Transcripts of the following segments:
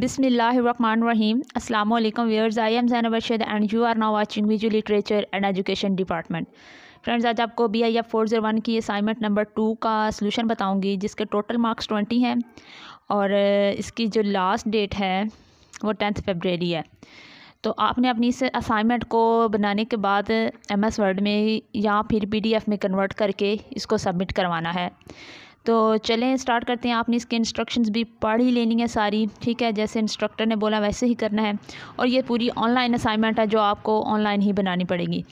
Bismillahirrahmanirrahim. Assalamu viewers I am Zain Zainab and you are are now watching literature and education department friends आज आपको B I F four zero one की assignment number two का solution बताऊंगी जिसके total marks twenty हैं और इसकी जो लास्ट डेट है वो टेंथ फेबररी है तो आपने अपनी इस असाइनमेंट को बनाने के बाद एम एस वर्ड में या फिर पी डी एफ़ में कन्वर्ट करके इसको सबमिट करवाना है तो चलें स्टार्ट करते हैं आपने इसके इंस्ट्रक्शंस भी पढ़ ही लेनी है सारी ठीक है जैसे इंस्ट्रक्टर ने बोला वैसे ही करना है और ये पूरी ऑनलाइन असाइनमेंट है जो आपको ऑनलाइन ही बनानी पड़ेगी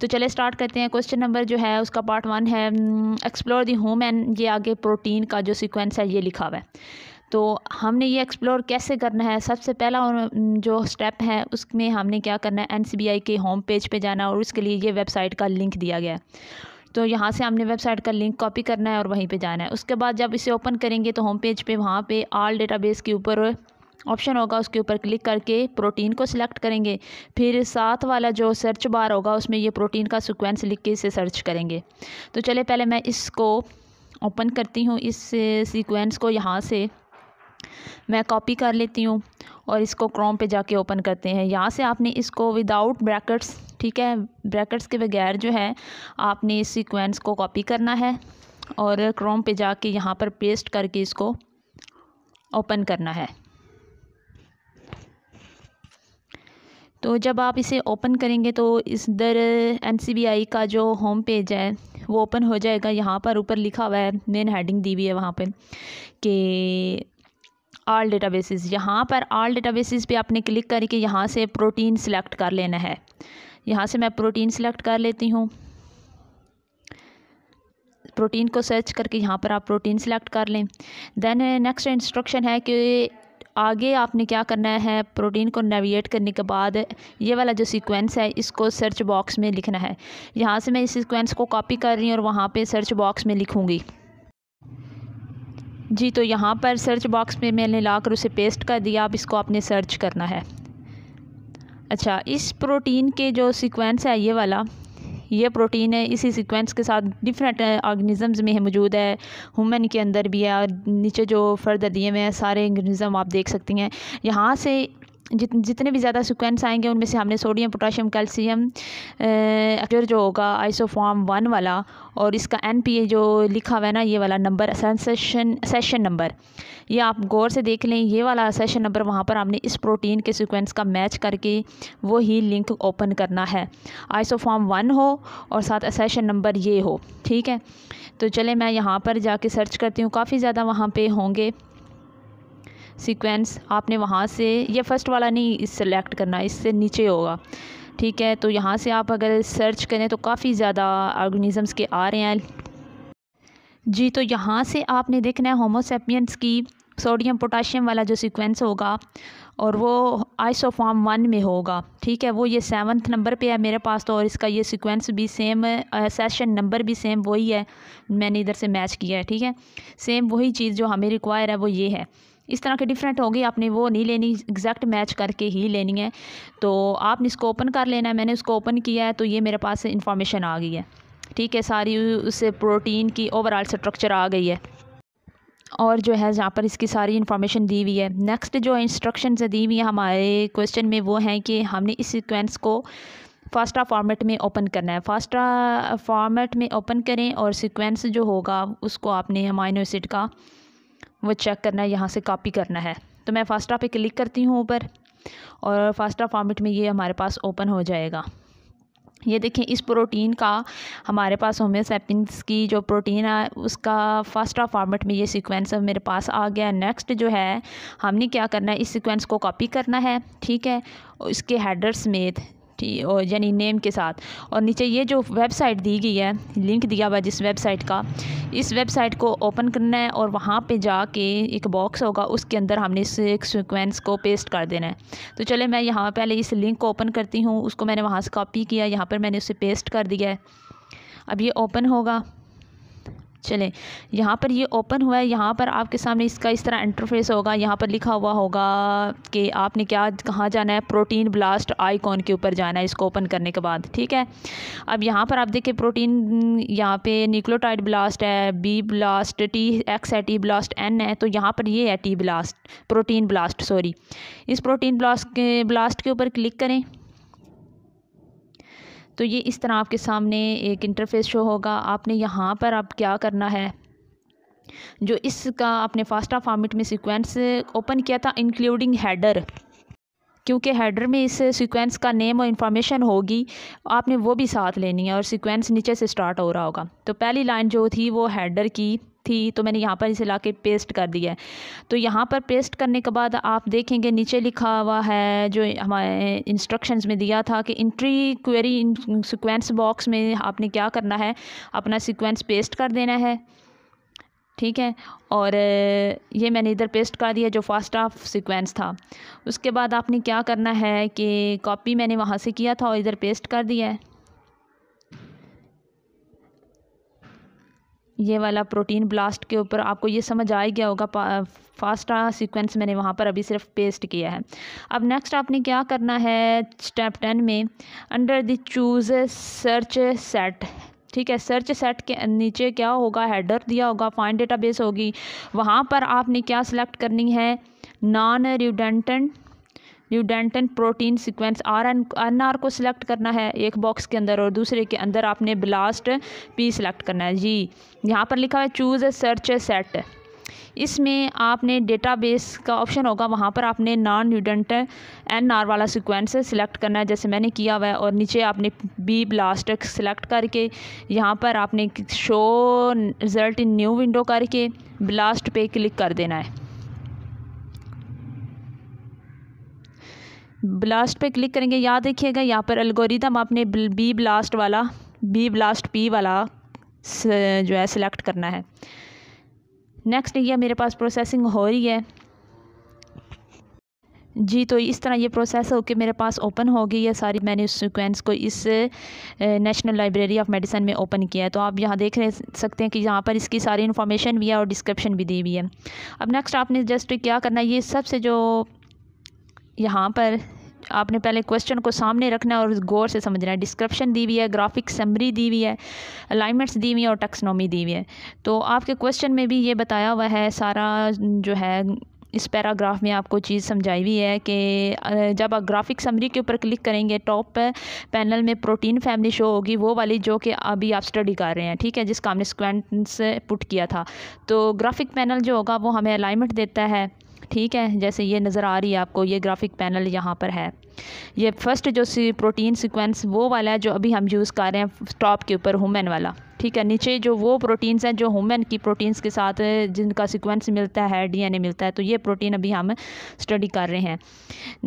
तो चले स्टार्ट करते हैं क्वेश्चन नंबर जो है उसका पार्ट वन है एक्सप्लोर दी होम एंड ये आगे प्रोटीन का जो सिक्वेंस है ये लिखा हुआ है तो हमने ये एक्सप्लोर कैसे करना है सबसे पहला hmm, जो स्टेप है उसमें हमने क्या करना है एन के होम पेज पे जाना और उसके लिए ये वेबसाइट का लिंक दिया गया है तो यहाँ से हमने वेबसाइट का लिंक कॉपी करना है और वहीं पे जाना है उसके बाद जब इसे ओपन करेंगे तो होम पेज पे वहाँ पे आल डेटाबेस के ऊपर ऑप्शन होगा उसके ऊपर क्लिक करके प्रोटीन को सिलेक्ट करेंगे फिर साथ वाला जो सर्च बार होगा उसमें ये प्रोटीन का सिक्वेंस लिख के इसे सर्च करेंगे तो चले पहले मैं इसको ओपन करती हूँ इस सीक्वेंस को यहाँ से मैं कॉपी कर लेती हूँ और इसको क्रोम पे जाके ओपन करते हैं यहाँ से आपने इसको विदाउट ब्रैकेट्स ठीक है ब्रैकेट्स के बगैर जो है आपने इस सीक्वेंस को कॉपी करना है और क्रोम पे जाके यहाँ पर पेस्ट करके इसको ओपन करना है तो जब आप इसे ओपन करेंगे तो इस दर एन का जो होम पेज है वो ओपन हो जाएगा यहाँ पर ऊपर लिखा हुआ है मेन हेडिंग दी हुई है वहाँ पे कि डेटा बेस यहाँ पर ऑल बेस पे आपने क्लिक करके यहाँ से प्रोटीन सिलेक्ट कर लेना है यहाँ से मैं प्रोटीन सिलेक्ट कर लेती हूँ प्रोटीन को सर्च करके यहाँ पर आप प्रोटीन सिलेक्ट कर लें देन नेक्स्ट इंस्ट्रक्शन है कि आगे आपने क्या करना है प्रोटीन को नेविगेट करने के बाद ये वाला जो सीक्वेंस है इसको सर्च बॉक्स में लिखना है यहाँ से मैं इस सीक्वेंस को कॉपी कर रही हूँ और वहाँ पे सर्च बॉक्स में लिखूँगी जी तो यहाँ पर सर्च बॉक्स में मैंने ला कर उसे पेस्ट कर दिया अब इसको आपने सर्च करना है अच्छा इस प्रोटीन के जो सीक्वेंस है ये वाला ये प्रोटीन है इसी सीक्वेंस के साथ डिफरेंट ऑर्गेनिज़म्स में है मौजूद है हुमन के अंदर भी है और नीचे जो फर्दर दिए हुए हैं सारे ऑर्गेनिज़म आप देख सकती हैं यहाँ से जित जितने भी ज़्यादा सिक्वेंस आएंगे उनमें से हमने सोडियम पोटाशियम कैल्शियम एक्टर जो होगा आइसोफॉर्म वन वाला और इसका एन पी ए जो लिखा हुआ है ना ये वाला नंबर सेशन सेशन नंबर ये आप गौर से देख लें ये वाला सेशन नंबर वहाँ पर हमने इस प्रोटीन के सिक्वेंस का मैच करके वो ही लिंक ओपन करना है आइसोफॉर्म वन हो और साथ सेशन नंबर ये हो ठीक है तो चले मैं यहाँ पर जाके सर्च करती हूँ काफ़ी ज़्यादा वहाँ पर होंगे सीक्वेंस आपने वहाँ से ये फ़र्स्ट वाला नहीं इस सेलेक्ट करना इससे नीचे होगा ठीक है तो यहाँ से आप अगर सर्च करें तो काफ़ी ज़्यादा ऑर्गेनिज़म्स के आ रहे हैं जी तो यहाँ से आपने देखना है होमोसेपियंस की सोडियम पोटाशियम वाला जो सीक्वेंस होगा और वो आइसोफॉर्म वन में होगा ठीक है वो ये सेवन्थ नंबर पे है मेरे पास तो और इसका ये सीक्वेंस भी सेम सेशन नंबर भी सेम वही है मैंने इधर से मैच किया है ठीक है सेम वही चीज़ जो हमें रिक्वायर है वो ये है इस तरह के डिफरेंट होगी आपने वो नहीं लेनी एग्जैक्ट मैच करके ही लेनी है तो आपने इसको ओपन कर लेना है मैंने उसको ओपन किया है तो ये मेरे पास इंफॉर्मेशन आ गई है ठीक है सारी उससे प्रोटीन की ओवरऑल स्ट्रक्चर आ गई है और जो है यहाँ पर इसकी सारी इन्फॉर्मेशन दी हुई है नेक्स्ट जो इंस्ट्रक्शन दी हुई है हमारे क्वेश्चन में वो हैं कि हमने इस सिक्वेंस को फास्टा फॉर्मेट में ओपन करना है फास्टा फॉर्मेट में ओपन करें और सीक्वेंस जो होगा उसको आपने अमाइनो एसिड का वो चेक करना है यहाँ से कॉपी करना है तो मैं फास्टा पे क्लिक करती हूँ ऊपर और फास्टा फॉर्मेट में ये हमारे पास ओपन हो जाएगा ये देखें इस प्रोटीन का हमारे पास होम्योसेपिन्स की जो प्रोटीन है उसका फर्स्ट फॉर्मेट में ये सीक्वेंस मेरे पास आ गया नेक्स्ट जो है हमने क्या करना है इस सीक्वेंस को कॉपी करना है ठीक है इसके हेडर समेत और यानी नेम के साथ और नीचे ये जो वेबसाइट दी गई है लिंक दिया हुआ जिस वेबसाइट का इस वेबसाइट को ओपन करना है और वहाँ पे जाके एक बॉक्स होगा उसके अंदर हमने इस एक सिक्वेंस को पेस्ट कर देना है तो चले मैं यहाँ पहले इस लिंक को ओपन करती हूँ उसको मैंने वहाँ से कॉपी किया यहाँ पर मैंने उसे पेस्ट कर दिया है अब ये ओपन होगा चलें यहाँ पर ये ओपन हुआ है यहाँ पर आपके सामने इसका इस तरह इंटरफेस होगा यहाँ पर लिखा हुआ होगा कि आपने क्या कहाँ जाना है प्रोटीन ब्लास्ट आइकॉन के ऊपर जाना है इसको ओपन करने के बाद ठीक है अब यहाँ पर आप देखिए प्रोटीन यहाँ पे न्यूक्लोटाइड ब्लास्ट है बी ब्लास्ट टी एक्स है टी ब्लास्ट एन है तो यहाँ पर ये है T blast protein blast sorry इस प्रोटीन ब्लास्ट के ब्लास्ट के ऊपर क्लिक करें तो ये इस तरह आपके सामने एक इंटरफेस शो होगा आपने यहाँ पर आप क्या करना है जो इसका आपने फास्टा फॉर्मेट में सीक्वेंस ओपन किया था इंक्लूडिंग हैडर क्योंकि हेडर में इस सीक्वेंस का नेम और इन्फॉर्मेशन होगी आपने वो भी साथ लेनी है और सीक्वेंस नीचे से स्टार्ट हो रहा होगा तो पहली लाइन जो थी वो हेडर की थी तो मैंने यहाँ पर इसे ला के पेस्ट कर दिया है तो यहाँ पर पेस्ट करने के बाद आप देखेंगे नीचे लिखा हुआ है जो हमारे इंस्ट्रक्शंस में दिया था कि इंट्री क्वेरी सिक्वेंस बॉक्स में आपने क्या करना है अपना सिक्वेंस पेस्ट कर देना है ठीक है और ये मैंने इधर पेस्ट कर दिया जो फर्स्ट हाफ सीक्वेंस था उसके बाद आपने क्या करना है कि कॉपी मैंने वहाँ से किया था और इधर पेस्ट कर दिया है ये वाला प्रोटीन ब्लास्ट के ऊपर आपको ये समझ आ ही गया होगा फास्ट सीक्वेंस मैंने वहाँ पर अभी सिर्फ पेस्ट किया है अब नेक्स्ट आपने क्या करना है स्टेप टेन में under the choose search set ठीक है सर्च सेट के नीचे क्या होगा हेडर दिया होगा डेटा डेटाबेस होगी वहाँ पर आपने क्या सिलेक्ट करनी है नॉन रिडेंटेंट न्यूडेंटन protein sequence R N N R को सिलेक्ट करना है एक बॉक्स के अंदर और दूसरे के अंदर आपने ब्लास्ट पी सिलेक्ट करना है जी यहाँ पर लिखा है चूज़ सर्च सेट इसमें आपने डेटाबेस का ऑप्शन होगा वहाँ पर आपने नॉन न्यूडेंट एन आर वाला सिक्वेंस सिलेक्ट करना है जैसे मैंने किया हुआ है और नीचे आपने बी ब्लास्ट सिलेक्ट करके यहाँ पर आपने show result in new window करके ब्लास्ट पे क्लिक कर देना है ब्लास्ट पे क्लिक करेंगे याद रखिएगा यहाँ पर अलगोरिदम आपने बी ब्लास्ट वाला बी ब्लास्ट पी वाला जो है सिलेक्ट करना है नेक्स्ट ये मेरे पास प्रोसेसिंग हो रही है जी तो इस तरह ये प्रोसेस होकर मेरे पास ओपन हो गई है सारी मैंने उस सिक्वेंस को इस नेशनल लाइब्रेरी ऑफ मेडिसन में ओपन किया है तो आप यहाँ देख सकते हैं कि यहाँ पर इसकी सारी इन्फॉर्मेशन भी है और डिस्क्रिप्शन भी दी हुई है अब नेक्स्ट आपने जस्ट क्या करना है ये सबसे जो यहाँ पर आपने पहले क्वेश्चन को सामने रखना है और गौर से समझना है डिस्क्रिप्शन दी हुई है ग्राफिक समरी दी हुई है अलाइनमेंट्स दी हुई है और टेक्सनॉमी दी हुई है तो आपके क्वेश्चन में भी ये बताया हुआ है सारा जो है इस पैराग्राफ में आपको चीज़ समझाई हुई है कि जब आप ग्राफिक समरी के ऊपर क्लिक करेंगे टॉप पैनल में प्रोटीन फैमिली शो होगी वो वाली जो कि अभी आप स्टडी कर रहे हैं ठीक है जिसका हमने से पुट किया था तो ग्राफिक पैनल जो होगा वो हमें अलाइनमेंट देता है ठीक है जैसे ये नज़र आ रही है आपको ये ग्राफिक पैनल यहाँ पर है ये फर्स्ट जो सी प्रोटीन सिक्वेंस वो वाला है जो अभी हम यूज़ कर रहे हैं टॉप के ऊपर हुमेन वाला ठीक है नीचे जो वो प्रोटीन्स हैं जो हुमेन की प्रोटीन्स के साथ जिनका सिक्वेंस मिलता है डीएनए मिलता है तो ये प्रोटीन अभी हम स्टडी कर रहे हैं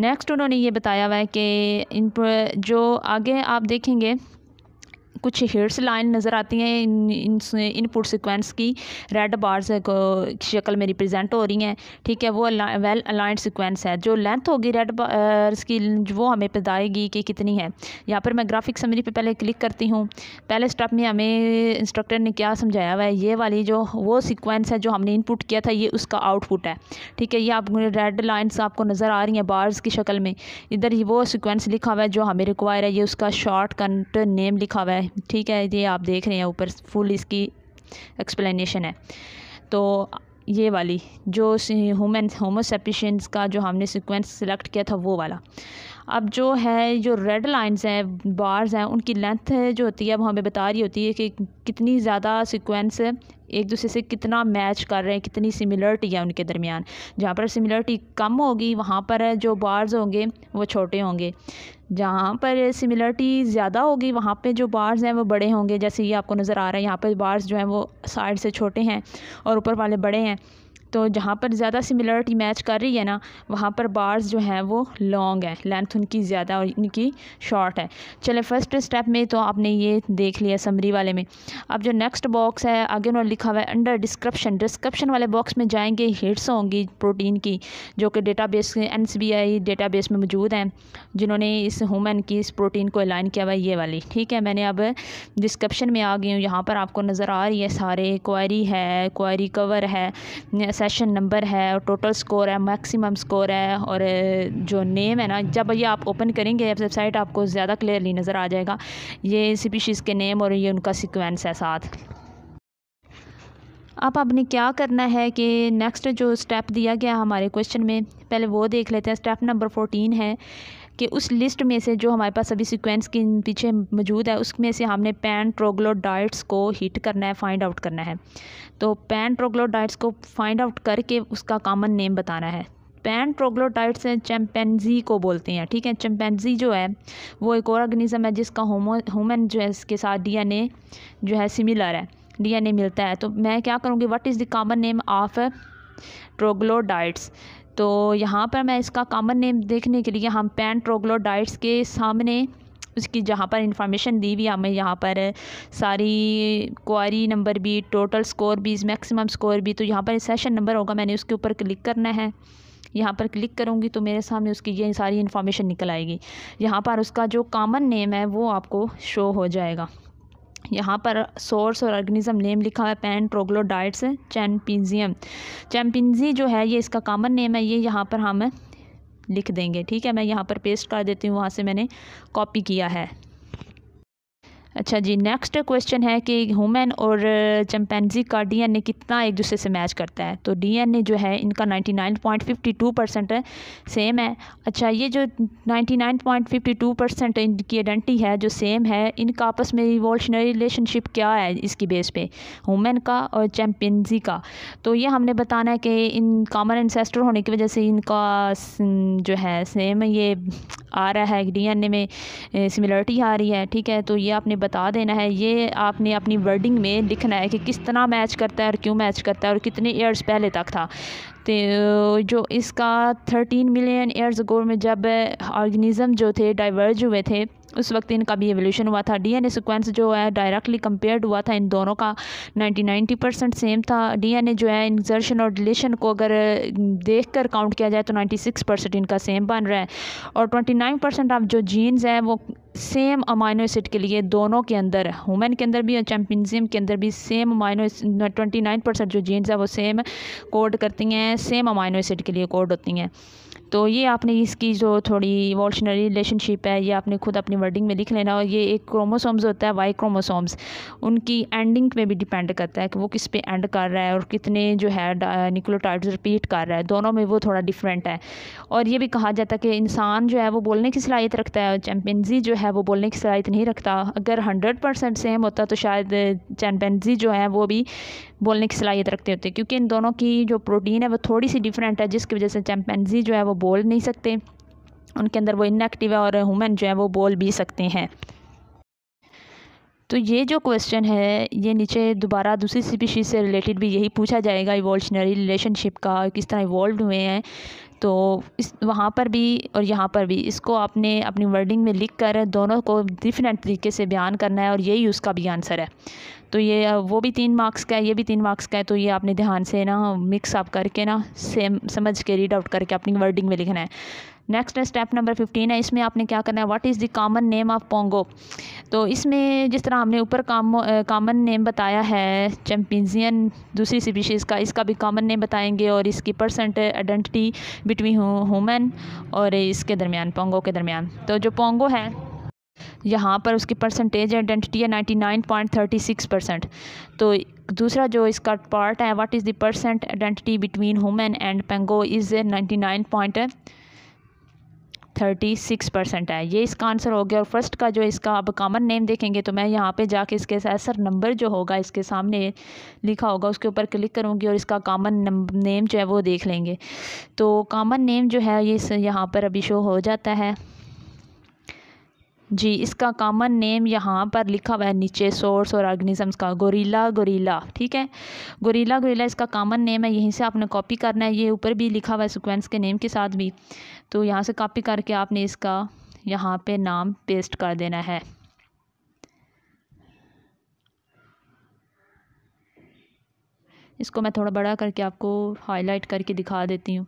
नेक्स्ट उन्होंने ये बताया हुआ है कि इन जो आगे आप देखेंगे कुछ हेड्स लाइन नज़र आती हैं इन इनपुट सिक्वेंस की रेड बार्स शक्ल में रिप्रेजेंट हो रही हैं ठीक है वो वेल अलाइंट सिक्वेंस है जो लेंथ होगी रेड बार्स की वो हमें बताएगी कि कितनी है यहाँ पर मैं ग्राफिक समरी पे पहले क्लिक करती हूँ पहले स्टेप में हमें इंस्ट्रक्टर ने क्या समझाया हुआ है ये वाली जो वो सिक्वेंस है जो हमने इनपुट किया था ये उसका आउटपुट है ठीक है ये आप रेड लाइन्स आपको नज़र आ रही हैं बार्स की शक्ल में इधर वो सिक्वेंस लिखा हुआ है जो हमें रिक्वायर है ये उसका शॉर्ट कंट नेम लिखा हुआ है ठीक है ये आप देख रहे हैं ऊपर फुल इसकी एक्सप्लेनेशन है तो ये वाली जो ह्यूमन होमोसेपिशंस का जो हमने सीक्वेंस सिलेक्ट किया था वो वाला अब जो है जो रेड लाइंस हैं बार्स हैं उनकी लेंथ जो होती है अब हमें बता रही होती है कि कितनी ज़्यादा सीक्वेंस एक दूसरे से कितना मैच कर रहे हैं कितनी सिमिलरिटी है उनके दरमियान जहाँ पर सिमिलरिटी कम होगी वहाँ पर जो बार्स होंगे वो छोटे होंगे जहाँ पर सिमिलरिटी ज़्यादा होगी वहाँ पे जो बार्स हैं वो बड़े होंगे जैसे ये आपको नज़र आ रहा है यहाँ पे बार्स जो हैं वो साइड से छोटे हैं और ऊपर वाले बड़े हैं तो जहाँ पर ज़्यादा सिमिलरिटी मैच कर रही है ना वहाँ पर बार्स जो हैं वो लॉन्ग हैं लेंथ उनकी ज़्यादा और इनकी शॉर्ट है चले फर्स्ट स्टेप में तो आपने ये देख लिया समरी वाले में अब जो नेक्स्ट बॉक्स है आगे उन्होंने लिखा हुआ है अंडर डिस्क्रिप्शन डिस्क्रिप्शन वाले बॉक्स में जाएंगे हिट्स होंगी प्रोटीन की जो कि डेटाबेस डेटा डेटाबेस में मौजूद हैं जिन्होंने इस हुमन की इस प्रोटीन को अलाइन किया हुआ ये वाली ठीक है मैंने अब डिस्क्रिप्शन में आ गई हूँ यहाँ पर आपको नज़र आ रही है सारे क्वारी है क्वारी कवर है सेशन नंबर है और टोटल स्कोर है मैक्सिमम स्कोर है और जो नेम है ना जब ये आप ओपन करेंगे वेबसाइट आपको ज़्यादा क्लियरली नज़र आ जाएगा ये स्पीशीज़ के नेम और ये उनका सिक्वेंस है साथ अब आपने क्या करना है कि नेक्स्ट जो स्टेप दिया गया हमारे क्वेश्चन में पहले वो देख लेते हैं स्टेप नंबर फोर्टीन है कि उस लिस्ट में से जो हमारे पास सभी सीक्वेंस के पीछे मौजूद है उसमें से हमने पैन डाइट्स को हिट करना है फाइंड आउट करना है तो पैन डाइट्स को फाइंड आउट करके उसका कॉमन नेम बताना है पैन ट्रोग्लोटाइट्स हैं चैम्पेन्जी को बोलते हैं ठीक है चैम्पेन्जी जो है वो एक और ऑर्गेनिज़म है जिसका होमो ह्यूमन जो है इसके साथ डीएनए जो है सिमिलर है डीएनए मिलता है तो मैं क्या करूँगी what is the common name of troglodytes तो यहाँ पर मैं इसका कॉमन नेम देखने के लिए हम पैन डाइट्स के सामने उसकी जहाँ पर इंफॉर्मेशन दी हुई हमें यहाँ पर सारी क्वारी नंबर भी टोटल स्कोर भी मैक्सिमम स्कोर भी तो यहाँ पर सेशन नंबर होगा मैंने उसके ऊपर क्लिक करना है यहाँ पर क्लिक करूँगी तो मेरे सामने उसकी ये सारी इन्फॉर्मेशन निकल आएगी यहाँ पर उसका जो कामन नेम है वो आपको शो हो जाएगा यहाँ पर सोर्स और ऑर्गेनिज्म नेम लिखा हुआ है पैन ट्रोग्लोडाइट्स चैम्पिजियम चैम्पिंजी जो है ये इसका कामन नेम है ये यहाँ पर हम लिख देंगे ठीक है मैं यहाँ पर पेस्ट कर देती हूँ वहाँ से मैंने कॉपी किया है अच्छा जी नेक्स्ट क्वेश्चन है कि ह्यूमन और चम्पेन्जी uh, का डीएनए कितना एक दूसरे से मैच करता है तो डीएनए जो है इनका 99.52 परसेंट सेम है अच्छा ये जो 99.52 परसेंट इनकी आइडेंटिटी है जो सेम है इनका आपस में रिवॉल्यूशनरी रिलेशनशिप क्या है इसकी बेस पे ह्यूमन का और चैम्पियनजी का तो ये हमने बताना है कि इन कॉमन एनसेस्टर होने की वजह से इनका जो है सेम ये आ रहा है ए में सिमिलरिटी आ रही है ठीक है तो ये आपने बता देना है ये आपने अपनी वर्डिंग में लिखना है कि किस तरह मैच करता है और क्यों मैच करता है और कितने ईयर्स पहले तक था तो जो इसका थर्टीन मिलियन ईयर्स गोर में जब ऑर्गेनिज़म जो थे डाइवर्ज हुए थे उस वक्त इनका भी एवोल्यूशन हुआ था डीएनए सीक्वेंस जो है डायरेक्टली कंपेयर्ड हुआ था इन दोनों का नाइन्टी नाइन्टी परसेंट सेम था डीएनए जो है इंजर्शन और डिलीशन को अगर देख कर काउंट किया जाए तो नाइन्टी सिक्स परसेंट इनका सेम बन रहा है और ट्वेंटी नाइन परसेंट आप जो जीन्स हैं वो सेम अमाइनो एसिड के लिए दोनों के अंदर हुमेन के अंदर भी और चैम्पियनजियम के अंदर भी same amino twenty nine percent जो जीन्स है वो सेम कोड करती हैं सेम अमाइनो एसिड के लिए कोड होती हैं तो ये आपने इसकी जो थोड़ी वॉल्शनरी रिलेशनशिप है ये आपने खुद अपनी वर्डिंग में लिख लेना और ये एक क्रोमोसोम्स होता है वाई क्रोमोसोम्स उनकी एंडिंग में भी डिपेंड करता है कि वो किस पे एंड कर रहा है और कितने जो है निक्लोटाइड्स रिपीट कर रहा है दोनों में वो थोड़ा डिफरेंट है और ये भी कहा जाता है कि इंसान जो है वो बोलने की सलाहियत रखता है चैम्पियनजी जो है वो बोलने की सलाहियत नहीं रखता अगर हंड्रेड परसेंट सेम होता तो शायद चैम्पियनजी जो है वो भी बोलने की सलाहियत रखते होते हैं क्योंकि इन दोनों की जो प्रोटीन है वो थोड़ी सी डिफरेंट है जिसकी वजह से चैम्पेंजी जो है वो बोल नहीं सकते उनके अंदर वो इनएक्टिव है और हुमेन जो है वो बोल भी सकते हैं तो ये जो क्वेश्चन है ये नीचे दोबारा दूसरी स्पीशीज से रिलेटेड भी यही पूछा जाएगा इवोल्यूशनरी रिलेशनशिप का किस तरह इवॉल्व हुए हैं तो इस वहाँ पर भी और यहाँ पर भी इसको आपने अपनी वर्डिंग में लिख कर दोनों को डिफरेंट तरीके से बयान करना है और यही उसका भी आंसर है तो ये वो भी तीन मार्क्स का है ये भी तीन मार्क्स का है तो ये आपने ध्यान से ना मिक्स अप करके ना सेम समझ के रीड आउट करके अपनी वर्डिंग में लिखना है नेक्स्ट है स्टेप नंबर फिफ्टीन है इसमें आपने क्या करना है what is the common name of Pongo तो इसमें जिस तरह हमने ऊपर कॉमन नेम बताया है चैम्पियजियन दूसरी स्पीशीज़ का इसका भी कॉमन नेम बताएंगे और इसकी परसेंट आइडेंटिटी बिटवीन ह्यूमन और इसके दरमियान पोंगो के दरमियान तो जो पोंगो है यहाँ पर उसकी परसेंटेज आइडेंटिटी है ninety nine point thirty six percent तो दूसरा जो इसका पार्ट है what is the percent identity between human and Pongo is ninety nine point thirty six percent है ये इसका आंसर हो गया और फर्स्ट का जो इसका अब कॉमन नेम देखेंगे तो मैं यहाँ पे जाके इसके सर नंबर जो होगा इसके सामने लिखा होगा उसके ऊपर क्लिक करूँगी और इसका कॉमन नेम जो है वो देख लेंगे तो कॉमन नेम जो है ये यह यहाँ पर अभी शो हो जाता है जी इसका कॉमन नेम यहाँ पर लिखा हुआ है नीचे सोर्स और ऑर्गेनिजम्स का गोरीला गोरीला ठीक है गोरीला गोरीला इसका कॉमन नेम है यहीं से आपने कॉपी करना है ये ऊपर भी लिखा हुआ है सिक्वेंस के नेम के साथ भी तो यहाँ से कॉपी करके आपने इसका यहाँ पे नाम पेस्ट कर देना है इसको मैं थोड़ा बड़ा करके आपको हाईलाइट करके दिखा देती हूँ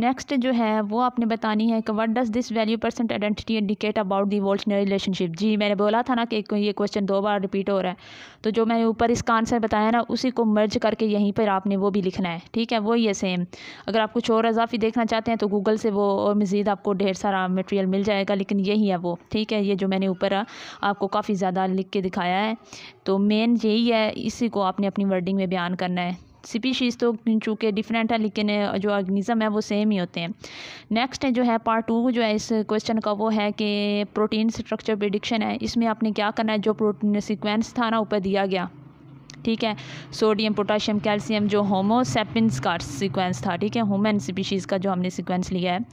नेक्स्ट जो है वो आपने बतानी है कि what does this value percent identity indicate about the volt relationship जी मैंने बोला था ना कि ये क्वेश्चन दो बार रिपीट हो रहा है तो जो मैंने ऊपर इसका आंसर बताया ना उसी को मर्ज करके यहीं पर आपने वो भी लिखना है ठीक है वही है सेम अगर आप कुछ और अजाफी देखना चाहते हैं तो गूगल से वो और मज़ीद आपको ढेर सारा मटेरियल मिल जाएगा लेकिन यही है वो ठीक है ये जो मैंने ऊपर आपको काफ़ी ज़्यादा लिख के दिखाया है तो मेन यही है इसी को आपने अपनी वर्डिंग में बयान करना है स्पीशीज़ तो चूँकि डिफरेंट है लेकिन जो ऑर्गेनिज्म है वो सेम ही होते हैं नेक्स्ट है जो है पार्ट टू जो है इस क्वेश्चन का वो है कि प्रोटीन स्ट्रक्चर प्रिडिक्शन है इसमें आपने क्या करना है जो प्रोटीन सिक्वेंस था ना ऊपर दिया गया ठीक है सोडियम पोटाशियम कैल्शियम जो होमोसेपिनस का सीक्वेंस था ठीक है ह्यूमन स्पीशीज़ का जो हमने सीक्वेंस लिया है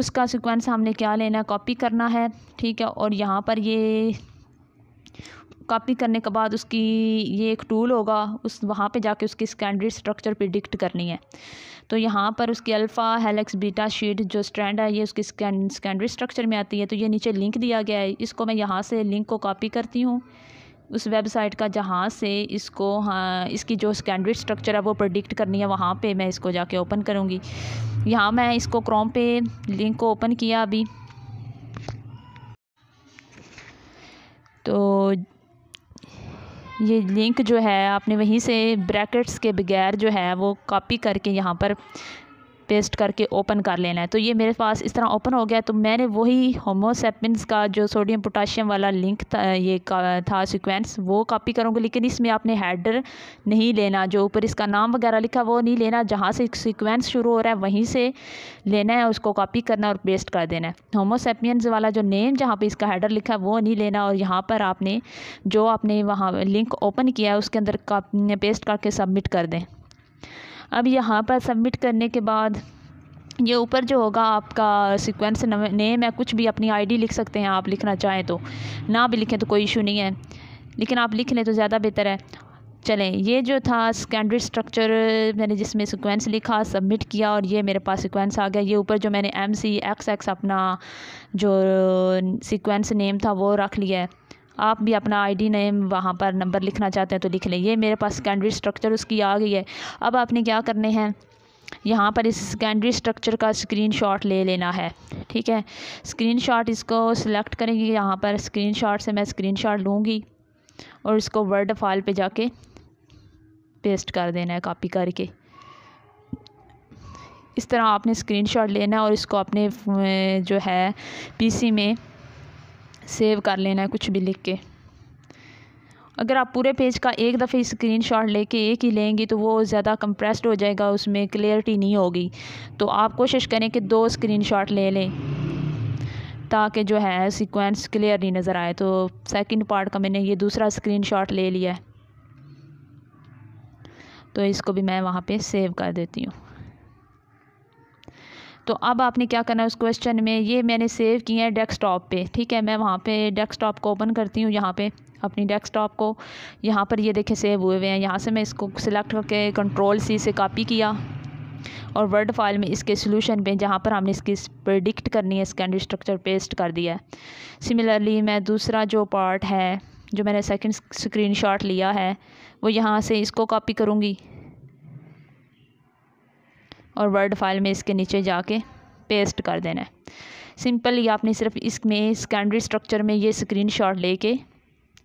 उसका सीक्वेंस हमने क्या लेना कॉपी करना है ठीक है और यहाँ पर ये कॉपी करने के बाद उसकी ये एक टूल होगा उस वहाँ पे जाके उसकी स्कैंडरी स्ट्रक्चर प्रिडिक्ट करनी है तो यहाँ पर उसकी अल्फ़ा हेलेक्स बीटा शीट जो स्ट्रैंड है ये उसकी स्कैंडरी स्ट्रक्चर में आती है तो ये नीचे लिंक दिया गया है इसको मैं यहाँ से लिंक को कॉपी करती हूँ उस वेबसाइट का जहाँ से इसको हाँ इसकी जो स्कैंडरी स्ट्रक्चर है वो प्रडिक्ट करनी है वहाँ पे मैं इसको जाके ओपन करूँगी यहाँ मैं इसको क्रोम पे लिंक को ओपन किया अभी तो ये लिंक जो है आपने वहीं से ब्रैकेट्स के बगैर जो है वो कॉपी करके यहाँ पर पेस्ट करके ओपन कर लेना है तो ये मेरे पास इस तरह ओपन हो गया तो मैंने वही होमोसेपिनस का जो सोडियम पोटाशियम वाला लिंक था, ये का, था सिक्वेंस वो कॉपी करूँगी लेकिन इसमें आपने हेडर नहीं लेना जो ऊपर इसका नाम वगैरह लिखा वो नहीं लेना जहाँ से सिक्वेंस शुरू हो रहा है वहीं से लेना है उसको कॉपी करना और पेस्ट कर देना है होमोसेपियंस वाला जो नेम जहाँ पर इसका हेडर लिखा है वो नहीं लेना और यहाँ पर आपने जो आपने वहाँ लिंक ओपन किया है उसके अंदर पेस्ट करके सबमिट कर दें अब यहाँ पर सबमिट करने के बाद ये ऊपर जो होगा आपका सीक्वेंस नेम है कुछ भी अपनी आईडी लिख सकते हैं आप लिखना चाहें तो ना भी लिखें तो कोई इशू नहीं है लेकिन आप लिख लें तो ज़्यादा बेहतर है चलें ये जो था सेकेंडरी स्ट्रक्चर मैंने जिसमें सीक्वेंस लिखा सबमिट किया और ये मेरे पास सीक्वेंस आ गया ये ऊपर जो मैंने एम सी एक्स एक्स अपना जो सिक्वेंस नेम था वो रख लिया है आप भी अपना आईडी नेम वहाँ पर नंबर लिखना चाहते हैं तो लिख लें ये मेरे पास सेकेंडरी स्ट्रक्चर उसकी आ गई है अब आपने क्या करने हैं यहाँ पर इस सेकेंडरी स्ट्रक्चर का स्क्रीनशॉट ले लेना है ठीक है स्क्रीनशॉट इसको सिलेक्ट करेंगे यहाँ पर स्क्रीनशॉट से मैं स्क्रीनशॉट लूँगी और इसको वर्ड फाइल पे जाके पेस्ट कर देना है कॉपी करके इस तरह आपने स्क्रीनशॉट लेना है और इसको अपने जो है पीसी में सेव कर लेना है कुछ भी लिख के अगर आप पूरे पेज का एक दफ़े स्क्रीन शॉट लेके एक ही लेंगी तो वो ज़्यादा कंप्रेस्ड हो जाएगा उसमें क्लियरिटी नहीं होगी तो आप कोशिश करें कि दो स्क्रीन शॉट ले लें ताकि जो है सीक्वेंस क्लियर नहीं नज़र आए तो सेकंड पार्ट का मैंने ये दूसरा स्क्रीन शॉट ले लिया है तो इसको भी मैं वहाँ पे सेव कर देती हूँ तो अब आपने क्या करना है उस क्वेश्चन में ये मैंने सेव किए हैं डेस्कटॉप पे ठीक है मैं वहाँ पे डेस्कटॉप को ओपन करती हूँ यहाँ पे अपनी डेस्कटॉप को यहाँ पर ये देखे सेव हुए हुए हैं यहाँ से मैं इसको सिलेक्ट करके कंट्रोल सी से कॉपी किया और वर्ड फाइल में इसके सोल्यूशन पे जहाँ पर हमने इसकी प्रडिक्ट करनी है इसका स्ट्रक्चर पेस्ट कर दिया है सिमिलरली मैं दूसरा जो पार्ट है जो मैंने सेकंड स्क्रीनशॉट लिया है वो यहाँ से इसको कॉपी करूँगी और वर्ड फाइल में इसके नीचे जाके पेस्ट कर देना है सिंपल ये आपने सिर्फ इसमें सेकेंडरी स्ट्रक्चर में ये स्क्रीन शॉट ले कर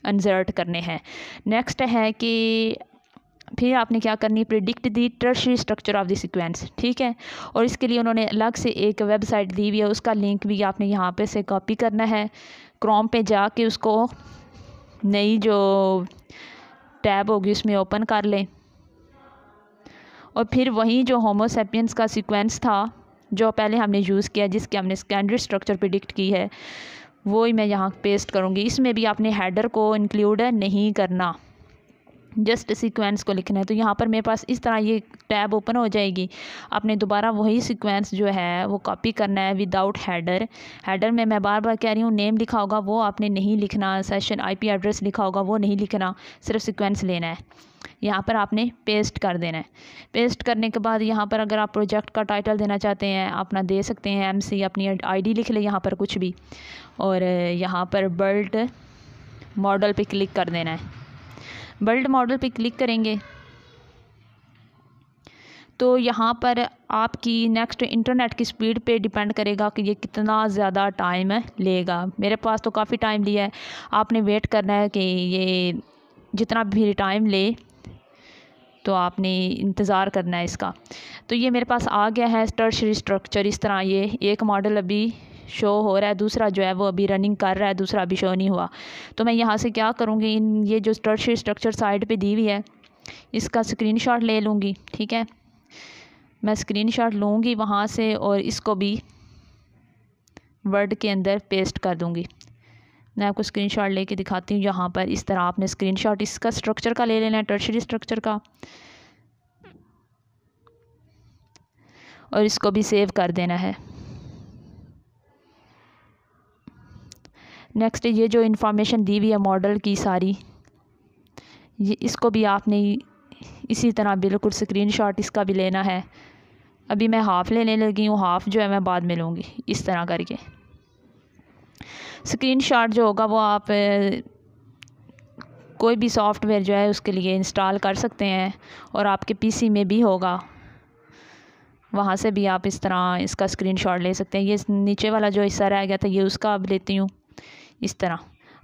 इंजर्ट करने हैं नेक्स्ट है कि फिर आपने क्या करनी है predict the tertiary structure of the sequence ठीक है और इसके लिए उन्होंने अलग से एक वेबसाइट दी हुई है उसका लिंक भी आपने यहाँ पे से कॉपी करना है क्रोम पे जाके उसको नई जो टैब होगी उसमें ओपन कर लें और फिर वहीं जो होमोसेपियंस का सीक्वेंस था जो पहले हमने यूज़ किया जिसके हमने स्टैंडर्ड स्ट्रक्चर प्रिडिक्ट की है वो ही मैं यहाँ पेस्ट करूँगी इसमें भी आपने हेडर को इंक्लूड नहीं करना जस्ट सीक्वेंस को लिखना है तो यहाँ पर मेरे पास इस तरह ये टैब ओपन हो जाएगी आपने दोबारा वही सीक्वेंस जो है वो कॉपी करना है विदाउट हैडर हैडर में मैं बार बार कह रही हूँ नेम लिखा होगा वो आपने नहीं लिखना सेशन आईपी एड्रेस लिखा होगा वो नहीं लिखना सिर्फ सीक्वेंस लेना है यहाँ पर आपने पेस्ट कर देना है पेस्ट करने के बाद यहाँ पर अगर आप प्रोजेक्ट का टाइटल देना चाहते हैं अपना दे सकते हैं एम अपनी आई लिख ले यहाँ पर कुछ भी और यहाँ पर बल्ट मॉडल पर क्लिक कर देना है वर्ल्ड मॉडल पे क्लिक करेंगे तो यहाँ पर आपकी नेक्स्ट इंटरनेट की स्पीड पे डिपेंड करेगा कि ये कितना ज़्यादा टाइम लेगा मेरे पास तो काफ़ी टाइम लिया है आपने वेट करना है कि ये जितना भी टाइम ले तो आपने इंतज़ार करना है इसका तो ये मेरे पास आ गया है स्टर्शरी स्ट्रक्चर इस तरह ये एक मॉडल अभी शो हो रहा है दूसरा जो है वो अभी रनिंग कर रहा है दूसरा अभी शो नहीं हुआ तो मैं यहाँ से क्या करूँगी इन ये जो स्ट्रक्चर स्ट्रक्चर साइड पे दी हुई है इसका स्क्रीनशॉट ले लूँगी ठीक है मैं स्क्रीनशॉट लूँगी वहाँ से और इसको भी वर्ड के अंदर पेस्ट कर दूँगी मैं आपको ले लेके दिखाती हूँ यहाँ पर इस तरह आपने शॉट इसका स्ट्रक्चर का ले लेना है टर्शरी स्ट्रक्चर का और इसको भी सेव कर देना है नेक्स्ट ये जो इन्फॉर्मेशन दी हुई है मॉडल की सारी ये इसको भी आपने इसी तरह बिल्कुल स्क्रीनशॉट इसका भी लेना है अभी मैं हाफ़ लेने लगी हूँ हाफ़ जो है मैं बाद में लूँगी इस तरह करके स्क्रीनशॉट जो होगा वो आप कोई भी सॉफ्टवेयर जो है उसके लिए इंस्टॉल कर सकते हैं और आपके पीसी में भी होगा वहाँ से भी आप इस तरह इसका स्क्रीनशॉट ले सकते हैं ये नीचे वाला जो हिस्सा रह गया था ये उसका अब लेती हूँ इस तरह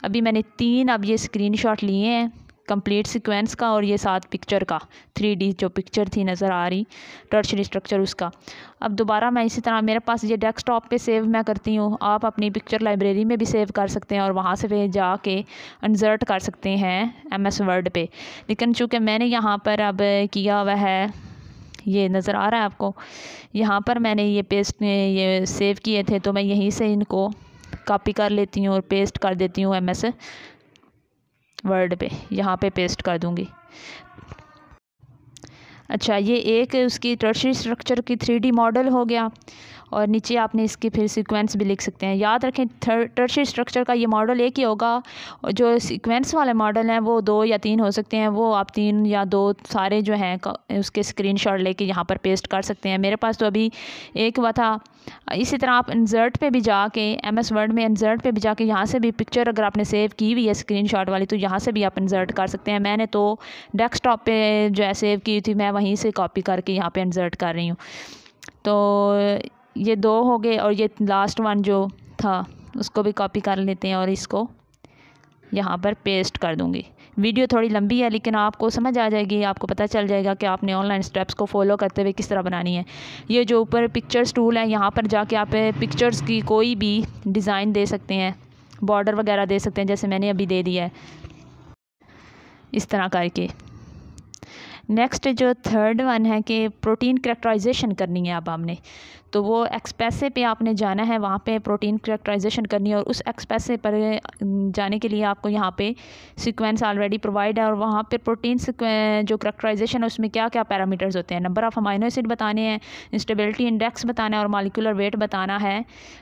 अभी मैंने तीन अब ये शॉट लिए हैं कंप्लीट सीक्वेंस का और ये साथ पिक्चर का थ्री डी जो पिक्चर थी नज़र आ रही टर्शन स्ट्रक्चर उसका अब दोबारा मैं इसी तरह मेरे पास ये डेस्कटॉप पे सेव मैं करती हूँ आप अपनी पिक्चर लाइब्रेरी में भी सेव कर सकते हैं और वहाँ से फिर जा के अनजर्ट कर सकते हैं एम एस वर्ड पर लेकिन चूँकि मैंने यहाँ पर अब किया हुआ है ये नज़र आ रहा है आपको यहाँ पर मैंने ये पेस्ट ये सेव किए थे तो मैं यहीं से इनको कॉपी कर लेती हूँ और पेस्ट कर देती हूँ एम एस वर्ड पे यहाँ पे पेस्ट कर दूँगी अच्छा ये एक उसकी टर्शरी स्ट्रक्चर की थ्री मॉडल हो गया और नीचे आपने इसकी फिर सीक्वेंस भी लिख सकते हैं याद रखें टर्शरी स्ट्रक्चर का ये मॉडल एक ही होगा और जो सीक्वेंस वाले मॉडल हैं वो दो या तीन हो सकते हैं वो आप तीन या दो सारे जो हैं उसके स्क्रीनशॉट लेके यहाँ पर पेस्ट कर सकते हैं मेरे पास तो अभी एक हुआ था इसी तरह आप इंसर्ट पे भी जाके एम एस वर्ड में इंसर्ट पे भी जाके यहाँ से भी पिक्चर अगर आपने सेव की हुई है स्क्रीन शॉट वाली तो यहाँ से भी आप इंसर्ट कर सकते हैं मैंने तो डेस्कटॉप पे जो है सेव की थी मैं वहीं से कॉपी करके यहाँ पे इंसर्ट कर रही हूँ तो ये दो हो गए और ये लास्ट वन जो था उसको भी कॉपी कर लेते हैं और इसको यहाँ पर पेस्ट कर दूँगी वीडियो थोड़ी लंबी है लेकिन आपको समझ आ जाएगी आपको पता चल जाएगा कि आपने ऑनलाइन स्टेप्स को फॉलो करते हुए किस तरह बनानी है ये जो ऊपर पिक्चर्स टूल है यहाँ पर जाके आप पिक्चर्स की कोई भी डिज़ाइन दे सकते हैं बॉर्डर वगैरह दे सकते हैं जैसे मैंने अभी दे दिया है इस तरह करके नेक्स्ट जो थर्ड वन है कि प्रोटीन करेक्टराइजेशन करनी है अब हमने तो वो एक्सप्रेसे पे आपने जाना है वहाँ पे प्रोटीन करेक्टराइजेशन करनी है और उस एक्सप्रेसे पर जाने के लिए आपको यहाँ पे सीक्वेंस ऑलरेडी प्रोवाइड है और वहाँ पे प्रोटीन जो करेक्टराइजेशन है उसमें क्या क्या पैरामीटर्स होते हैं नंबर ऑफ़ अमाइनो एसिड बताने हैं इंस्टेबिलिटी इंडेक्स बताना है और मालिकुलर वेट बताना है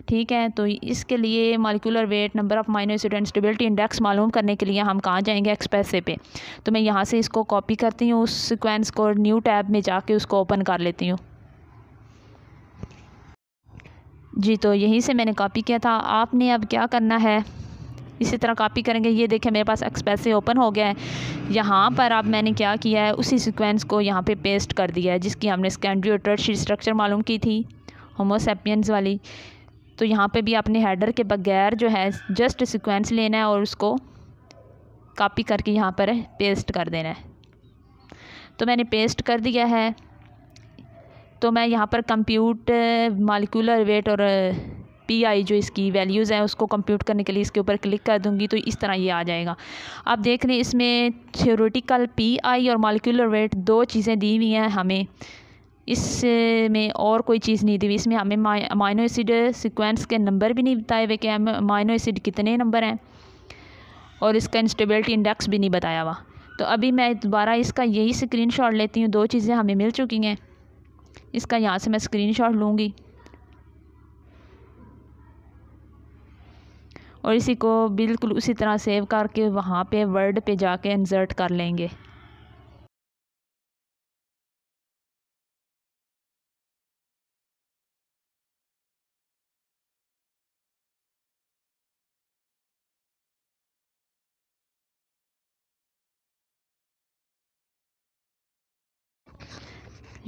ठीक है तो इसके लिए molecular weight number of amino acid and stability index मालूम करने के लिए हम कहाँ जाएंगे एक्सप्रेसे पे तो मैं यहाँ से इसको कॉपी करती हूँ उस सिक्वेंस को न्यू टैब में जाके उसको ओपन कर लेती हूँ जी तो यहीं से मैंने कॉपी किया था आपने अब क्या करना है इसी तरह कॉपी करेंगे ये देखें मेरे पास एक्सप्रेस ओपन हो गया है यहाँ पर अब मैंने क्या किया है उसी सीक्वेंस को यहाँ पे पेस्ट कर दिया है जिसकी हमने सेकेंडरी और स्ट्रक्चर मालूम की थी होमोसेपियंस वाली तो यहाँ पे भी आपने हेडर के बगैर जो है जस्ट सीक्वेंस लेना है और उसको कॉपी करके यहाँ पर पेस्ट कर देना है तो मैंने पेस्ट कर दिया है तो मैं यहाँ पर कंप्यूट मालिकुलर वेट और पी आई जो इसकी वैल्यूज़ हैं उसको कंप्यूट करने के लिए इसके ऊपर क्लिक कर दूंगी तो इस तरह ये आ जाएगा आप देख लें इसमें थियोरेटिकल पी आई और मालिकुलर वेट दो चीज़ें दी हुई हैं हमें इसमें और कोई चीज़ नहीं दी हुई इसमें हमें अमाइनो एसिड सिक्वेंस के नंबर भी नहीं बताए हुए कि अमाइनो एसिड कितने नंबर हैं और इसका इंस्टेबिलिटी इंडेक्स भी नहीं बताया हुआ तो अभी मैं दोबारा इसका यही स्क्रीन शॉट लेती हूँ दो चीज़ें हमें मिल चुकी हैं इसका यहाँ से मैं स्क्रीन शॉट लूँगी और इसी को बिल्कुल उसी तरह सेव करके वहाँ पे वर्ड पे जाके इंसर्ट कर लेंगे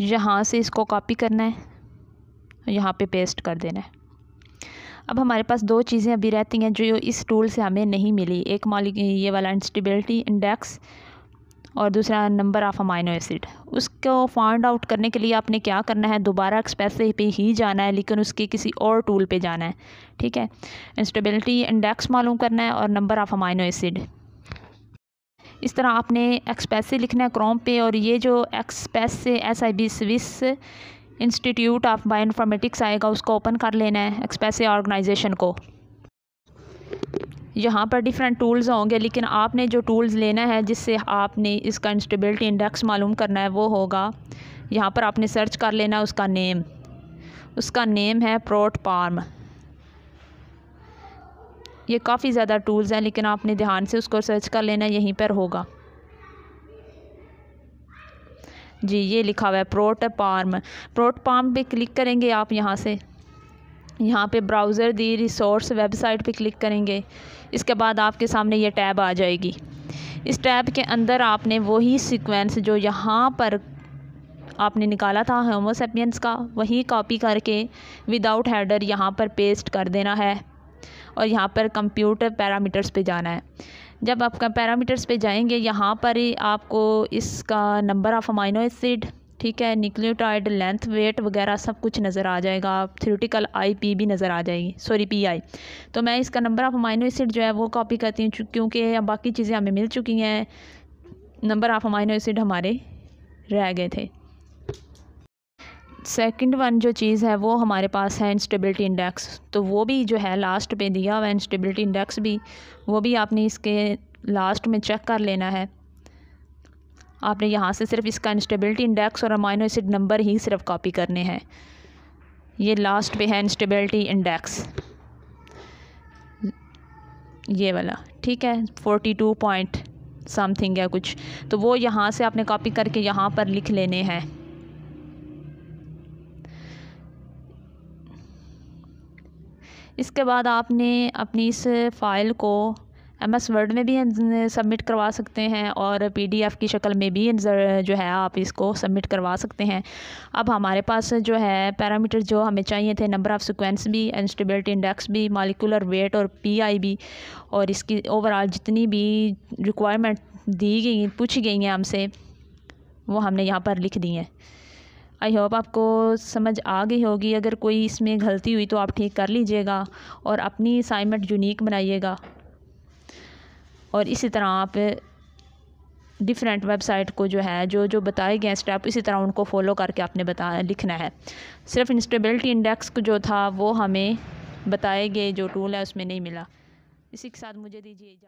यहाँ से इसको कॉपी करना है यहाँ पे पेस्ट कर देना है अब हमारे पास दो चीज़ें अभी रहती हैं जो इस टूल से हमें नहीं मिली एक मालिक ये वाला इंस्टेबिलिटी इंडेक्स और दूसरा नंबर ऑफ़ अमाइनो एसिड उसको फाइंड आउट करने के लिए आपने क्या करना है दोबारा एक्सप्रेस पे ही जाना है लेकिन उसके किसी और टूल पे जाना है ठीक है इंस्टेबिलिटी इंडेक्स मालूम करना है और नंबर ऑफ़ अमाइनो एसिड इस तरह आपने एक्सप्रेस से लिखना है क्रोम पे और ये जो एक्सप्रेस से S I B Swiss institute of bioinformatics आएगा उसको ओपन कर लेना है एक्सप्रेस ऑर्गेनाइजेशन को यहाँ पर डिफरेंट टूल्स होंगे लेकिन आपने जो टूल्स लेना है जिससे आपने इसका इंस्टेबिलिटी इंडेक्स मालूम करना है वो होगा यहाँ पर आपने सर्च कर लेना उसका नेम उसका नेम है प्रोट पार्म ये काफ़ी ज़्यादा टूल्स हैं लेकिन आपने ध्यान से उसको सर्च कर लेना यहीं पर होगा जी ये लिखा हुआ है प्रोट पार्म प्रोट पार्म पे क्लिक करेंगे आप यहाँ से यहाँ पे ब्राउज़र दी रिसोर्स वेबसाइट पे क्लिक करेंगे इसके बाद आपके सामने ये टैब आ जाएगी इस टैब के अंदर आपने वही सीक्वेंस जो यहाँ पर आपने निकाला था होमोसेपियंस का वही कॉपी करके विदाउट हैडर यहाँ पर पेस्ट कर देना है और यहाँ पर कंप्यूटर पैरामीटर्स पे जाना है जब आप पैरामीटर्स पे जाएंगे यहाँ पर ही आपको इसका नंबर ऑफ अमाइनो एसिड ठीक है न्यूक्लियोटाइड लेंथ वेट वगैरह सब कुछ नज़र आ जाएगा थ्योरेटिकल आई पी भी नज़र आ जाएगी सॉरी पी आई तो मैं इसका नंबर ऑफ अमाइनो एसिड जो है वो कॉपी करती हूँ क्योंकि बाकी चीज़ें हमें मिल चुकी हैं नंबर ऑफ अमाइनो एसिड हमारे रह गए थे सेकंड वन जो चीज़ है वो हमारे पास है इंस्टेबिलिटी इंडेक्स तो वो भी जो है लास्ट पे दिया हुआ है इंस्टेबिलिटी इंडेक्स भी वो भी आपने इसके लास्ट में चेक कर लेना है आपने यहाँ से सिर्फ इसका इंस्टेबिलिटी इंडेक्स और अमाइनो एसिड नंबर ही सिर्फ कॉपी करने हैं ये लास्ट पे है इंस्टेबिलिटी इंडेक्स ये वाला ठीक है फोर्टी टू पॉइंट समथिंग है कुछ तो वो यहाँ से आपने कॉपी करके यहाँ पर लिख लेने हैं इसके बाद आपने अपनी इस फ़ाइल को एम एस वर्ड में भी सबमिट करवा सकते हैं और पी डी एफ़ की शक्ल में भी जो है आप इसको सबमिट करवा सकते हैं अब हमारे पास जो है पैरामीटर जो हमें चाहिए थे नंबर ऑफ़ सिक्वेंस भी एंस्टेबिलिटी इंडेक्स भी मालिकुलर वेट और पी आई भी और इसकी ओवरऑल जितनी भी रिक्वायरमेंट दी गई पूछी गई हैं हमसे वो हमने यहाँ पर लिख दी हैं आई होप आपको समझ आ गई होगी अगर कोई इसमें गलती हुई तो आप ठीक कर लीजिएगा और अपनी असाइनमेंट यूनिक बनाइएगा और इसी तरह आप डिफरेंट वेबसाइट को जो है जो जो बताए गए स्टेप इसी तरह उनको फॉलो करके आपने बता लिखना है सिर्फ इंस्टेबिलिटी इंडेक्स जो था वो हमें बताए गए जो टूल है उसमें नहीं मिला इसी के साथ मुझे दीजिए इजाज़त